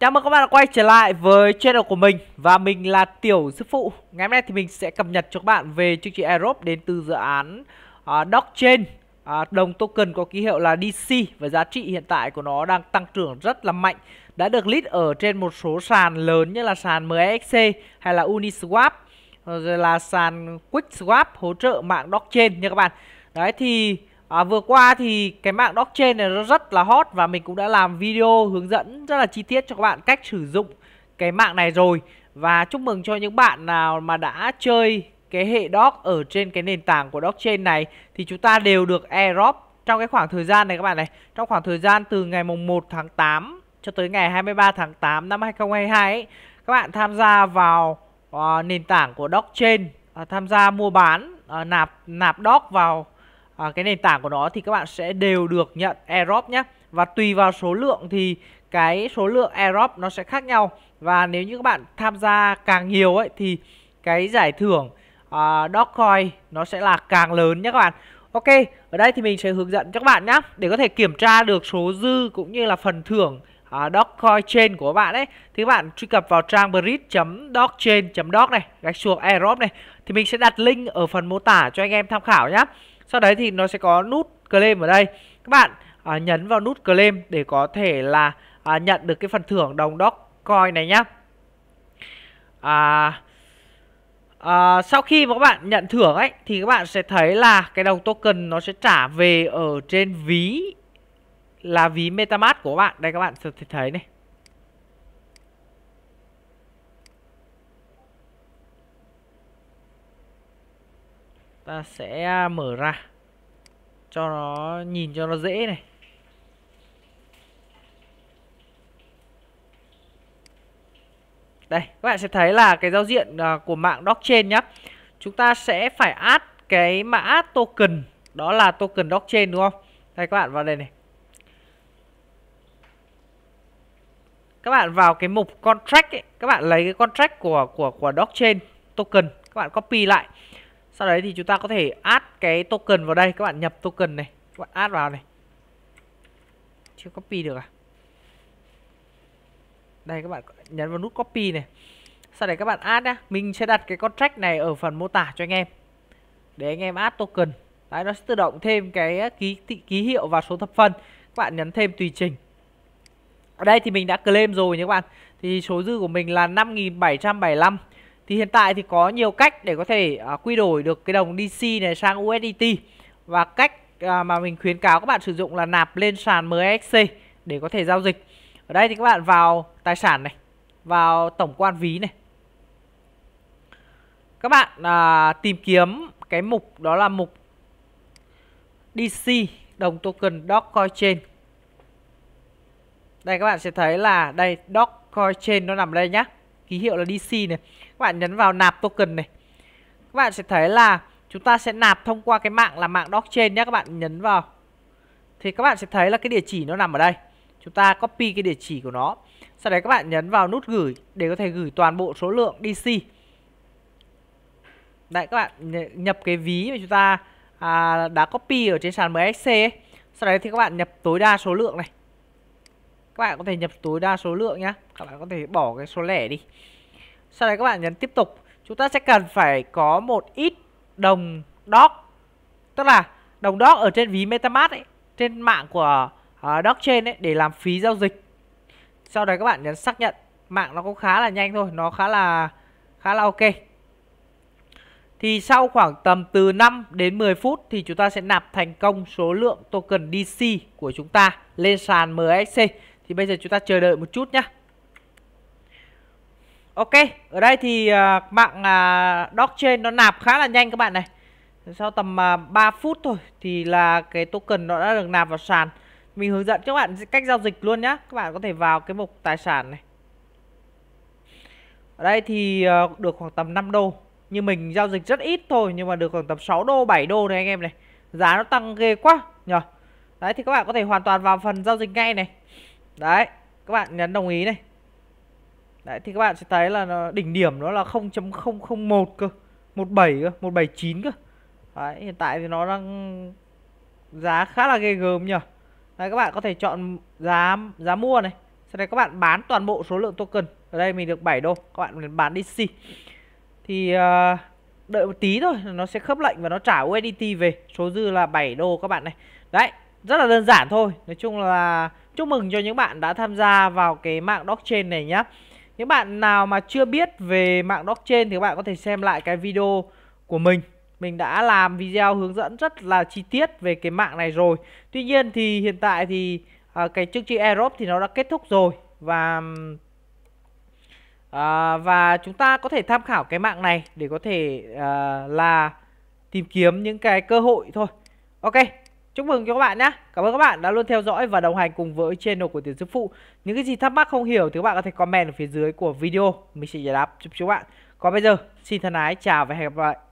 Chào mừng các bạn đã quay trở lại với channel của mình Và mình là Tiểu Sư Phụ Ngày hôm nay thì mình sẽ cập nhật cho các bạn về chương trình Aerobe đến từ dự án uh, Dockchain uh, Đồng token có ký hiệu là DC Và giá trị hiện tại của nó đang tăng trưởng rất là mạnh Đã được list ở trên một số sàn lớn như là sàn MEXC hay là Uniswap Rồi là sàn QuickSwap hỗ trợ mạng blockchain nha các bạn Đấy thì À, vừa qua thì cái mạng blockchain này nó rất là hot và mình cũng đã làm video hướng dẫn rất là chi tiết cho các bạn cách sử dụng cái mạng này rồi và chúc mừng cho những bạn nào mà đã chơi cái hệ doc ở trên cái nền tảng của blockchain này thì chúng ta đều được airdrop trong cái khoảng thời gian này các bạn này trong khoảng thời gian từ ngày mùng 1 tháng 8 cho tới ngày 23 tháng 8 năm 2022 ấy, các bạn tham gia vào uh, nền tảng của blockchain uh, tham gia mua bán uh, nạp nạp doc vào à, cái nền tảng của nó thì các bạn sẽ đều được nhận airdrop nhé và tùy vào số lượng thì cái số lượng airdrop nó sẽ khác nhau và nếu như các bạn tham gia càng nhiều ấy thì cái giải thưởng uh, Dogecoin nó sẽ là càng lớn nhé các bạn Ok, ở đây thì mình sẽ hướng dẫn cho các bạn nhé Để có thể kiểm tra được số dư cũng như là phần thưởng uh, Dogecoin chain của bạn ấy Thì các bạn truy cập vào trang bridge.dogchain.dog này Gạch xuống airdrop này Thì mình sẽ đặt link ở phần mô tả cho anh em tham khảo nhé sau đấy thì nó sẽ có nút claim ở đây các bạn à, nhấn vào nút claim để có thể là à, nhận được cái phần thưởng đồng Dogecoin này nhá à, à, sau khi mà các bạn nhận thưởng ấy thì các bạn sẽ thấy là cái đồng token nó sẽ trả về ở trên ví là ví MetaMask của các bạn đây các bạn sẽ thấy này ta sẽ à, mở ra cho nó nhìn cho nó dễ này đây các bạn sẽ thấy là cái giao diện à, của mạng blockchain nhá chúng ta sẽ phải add cái mã token đó là token blockchain đúng không đây các bạn vào đây này các bạn vào cái mục contract ấy, các bạn lấy cái contract của của của blockchain token các bạn copy lại sau đấy thì chúng ta có thể add cái token vào đây các bạn nhập token này các bạn add vào này chưa copy được à đây các bạn nhấn vào nút copy này sau đấy các bạn add nhá mình sẽ đặt cái contract này ở phần mô tả cho anh em để anh em add token đấy nó sẽ tự động thêm cái ờ, ký ký hiệu và số thập phân các bạn nhấn thêm tùy chỉnh ở đây thì mình đã claim rồi nhé các bạn thì số dư của mình là 5.775 thì hiện tại thì có nhiều cách để có thể à, quy đổi được cái đồng DC này sang USDT và cách à, mà mình khuyến cáo các bạn sử dụng là nạp lên sàn MEXC để có thể giao dịch ở đây thì các bạn vào tài sản này vào tổng quan ví này các bạn à, tìm kiếm cái mục đó là mục DC đồng token Dogecoin Chain đây các bạn sẽ thấy là đây Dogecoin Chain nó nằm đây nhé ký hiệu là DC này các bạn nhấn vào nạp token này các bạn sẽ thấy là chúng ta sẽ nạp thông qua cái mạng là mạng blockchain nhé các bạn nhấn vào thì các bạn sẽ thấy là cái địa chỉ nó nằm ở đây chúng ta copy cái địa chỉ của nó sau đấy các bạn nhấn vào nút gửi để có thể gửi toàn bộ số lượng DC đấy các bạn nhập cái ví mà chúng ta à, đã copy ở trên sàn MXC ấy. sau đấy thì các bạn nhập tối đa số lượng này các bạn có thể nhập tối đa số lượng nhá các bạn có thể bỏ cái số lẻ đi sau đấy các bạn nhấn tiếp tục chúng ta sẽ cần phải có một ít đồng dog, tức là đồng dog ở trên ví metamask ấy trên mạng của uh, blockchain ấy để làm phí giao dịch sau đấy các bạn nhấn xác nhận mạng nó cũng khá là nhanh thôi nó khá là khá là ok thì sau khoảng tầm từ 5 đến 10 phút thì chúng ta sẽ nạp thành công số lượng token DC của chúng ta lên sàn MXC thì bây giờ chúng ta chờ đợi một chút nhá. Ok, ở đây thì uh, mạng uh, blockchain nó nạp khá là nhanh các bạn này. Sau tầm uh, à, 3 phút thôi thì là cái token nó đã được nạp vào sàn. Mình hướng dẫn cho các bạn cách giao dịch luôn nhá. Các bạn có thể vào cái mục tài sản này. Ở đây thì uh, được khoảng tầm 5 đô. Như mình giao dịch rất ít thôi nhưng mà được khoảng tầm 6 đô, 7 đô này anh em này. Giá nó tăng ghê quá nhờ. Đấy thì các bạn có thể hoàn toàn vào phần giao dịch ngay này. Đấy, các bạn nhấn đồng ý này. Đấy thì các bạn sẽ thấy là nó, đỉnh điểm nó là 0.001 cơ, 17 cơ, 179 cơ. Đấy, hiện tại thì nó đang giá khá là ghê gớm nhỉ. Đấy các bạn có thể chọn giá giá mua này. Sau đây các bạn bán toàn bộ số lượng token. Ở đây mình được 7 đô, các bạn bán đi xì. Thì uh, đợi một tí thôi nó sẽ khớp lệnh và nó trả USDT về số dư là 7 đô các bạn này đấy rất là đơn giản thôi nói chung là chúc mừng cho những bạn đã tham gia vào cái mạng blockchain này nhé những bạn nào mà chưa biết về mạng blockchain thì các bạn có thể xem lại cái video của mình mình đã làm video hướng dẫn rất là chi tiết về cái mạng này rồi tuy nhiên thì hiện tại thì à, cái chương trình Europe thì nó đã kết thúc rồi và à, và chúng ta có thể tham khảo cái mạng này để có thể à, là tìm kiếm những cái cơ hội thôi ok Chúc mừng cho các bạn nhé. Cảm ơn các bạn đã luôn theo dõi và đồng hành cùng với channel của Tiến Sư Phụ. Những cái gì thắc mắc không hiểu thì các bạn có thể comment ở phía dưới của video. Mình sẽ giải đáp giúp các bạn. Còn bây giờ, xin thân ái, chào và hẹn gặp lại.